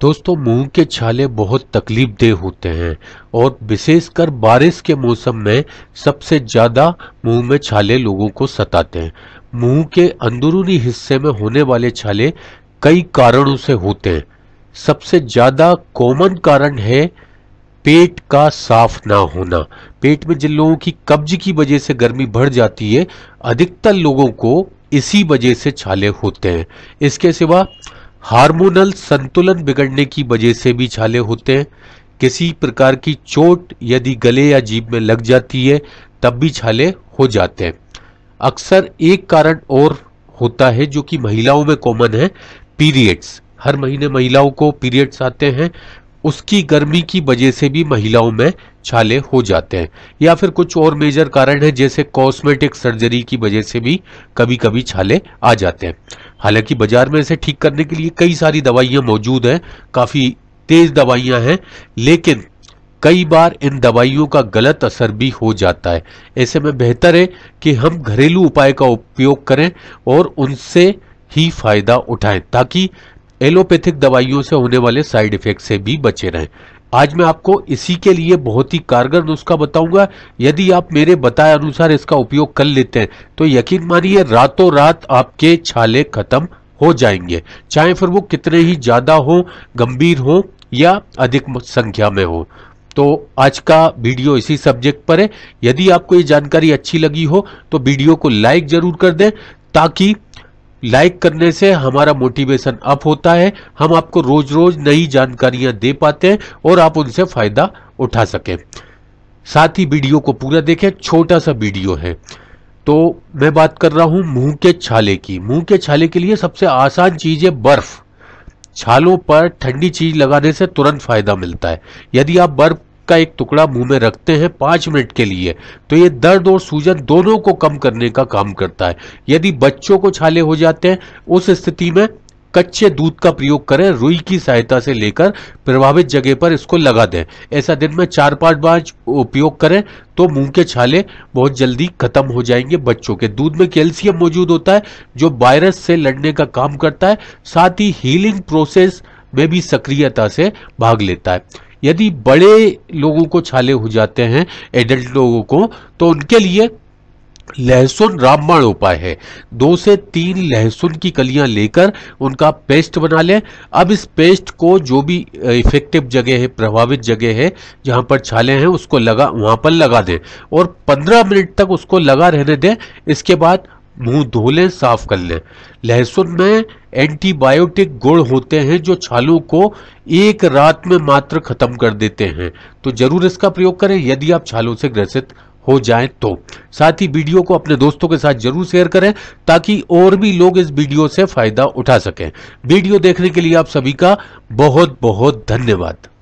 दोस्तों मूंग के छाले बहुत तकलीफ देह होते हैं और विशेषकर बारिश के मौसम में सबसे ज़्यादा मुंह में छाले लोगों को सताते हैं मुंह के अंदरूनी हिस्से में होने वाले छाले कई कारणों से होते हैं सबसे ज़्यादा कॉमन कारण है पेट का साफ ना होना पेट में जिन लोगों की कब्ज की वजह से गर्मी बढ़ जाती है अधिकतर लोगों को इसी वजह से छाले होते हैं इसके सिवा हार्मोनल संतुलन बिगड़ने की वजह से भी छाले होते हैं किसी प्रकार की चोट यदि गले या जीभ में लग जाती है तब भी छाले हो जाते हैं अक्सर एक कारण और होता है जो कि महिलाओं में कॉमन है पीरियड्स हर महीने महिलाओं को पीरियड्स आते हैं उसकी गर्मी की वजह से भी महिलाओं में छाले हो जाते हैं या फिर कुछ और मेजर कारण है जैसे कॉस्मेटिक सर्जरी की वजह से भी कभी कभी छाले आ जाते हैं हालांकि बाजार में इसे ठीक करने के लिए कई सारी दवाइयाँ मौजूद हैं काफ़ी तेज दवाइयाँ हैं लेकिन कई बार इन दवाइयों का गलत असर भी हो जाता है ऐसे में बेहतर है कि हम घरेलू उपाय का उपयोग करें और उनसे ही फायदा उठाएं ताकि एलोपैथिक दवाइयों से होने वाले साइड इफेक्ट से भी बचे रहें आज मैं आपको इसी के लिए बहुत ही कारगर नुस्खा बताऊंगा यदि आप मेरे बताए अनुसार इसका उपयोग कर लेते हैं तो यकीन मानिए रातों रात आपके छाले खत्म हो जाएंगे चाहे फिर वो कितने ही ज्यादा हो गंभीर हो या अधिक संख्या में हो तो आज का वीडियो इसी सब्जेक्ट पर है यदि आपको ये जानकारी अच्छी लगी हो तो वीडियो को लाइक जरूर कर दें ताकि लाइक करने से हमारा मोटिवेशन अप होता है हम आपको रोज रोज नई जानकारियां दे पाते हैं और आप उनसे फायदा उठा सकें साथ ही वीडियो को पूरा देखें छोटा सा वीडियो है तो मैं बात कर रहा हूं मुंह के छाले की मुंह के छाले के लिए सबसे आसान चीज है बर्फ छालों पर ठंडी चीज लगाने से तुरंत फायदा मिलता है यदि आप बर्फ का एक टुकड़ा मुंह में रखते हैं पांच मिनट के लिए तो ये दर्द और सूजन दोनों को कम करने का काम करता है यदि बच्चों को छाले हो जाते हैं उस स्थिति में कच्चे दूध का प्रयोग करें रुई की सहायता से लेकर प्रभावित जगह पर इसको लगा दें ऐसा दिन में चार पांच बार उपयोग करें तो मुंह के छाले बहुत जल्दी खत्म हो जाएंगे बच्चों के दूध में कैल्शियम मौजूद होता है जो वायरस से लड़ने का काम करता है साथ ही हीलिंग प्रोसेस में भी सक्रियता से भाग लेता है यदि बड़े लोगों को छाले हो जाते हैं एडल्ट लोगों को तो उनके लिए लहसुन रामबाण उपाय है दो से तीन लहसुन की कलियां लेकर उनका पेस्ट बना लें अब इस पेस्ट को जो भी इफेक्टिव जगह है प्रभावित जगह है जहां पर छाले हैं उसको लगा वहां पर लगा दें और 15 मिनट तक उसको लगा रहने दें इसके बाद मुंह धो लें साफ कर लें लहसुन में एंटीबायोटिक गुण होते हैं जो छालों को एक रात में मात्र खत्म कर देते हैं तो जरूर इसका प्रयोग करें यदि आप छालों से ग्रसित हो जाए तो साथ ही वीडियो को अपने दोस्तों के साथ जरूर शेयर करें ताकि और भी लोग इस वीडियो से फायदा उठा सकें वीडियो देखने के लिए आप सभी का बहुत बहुत धन्यवाद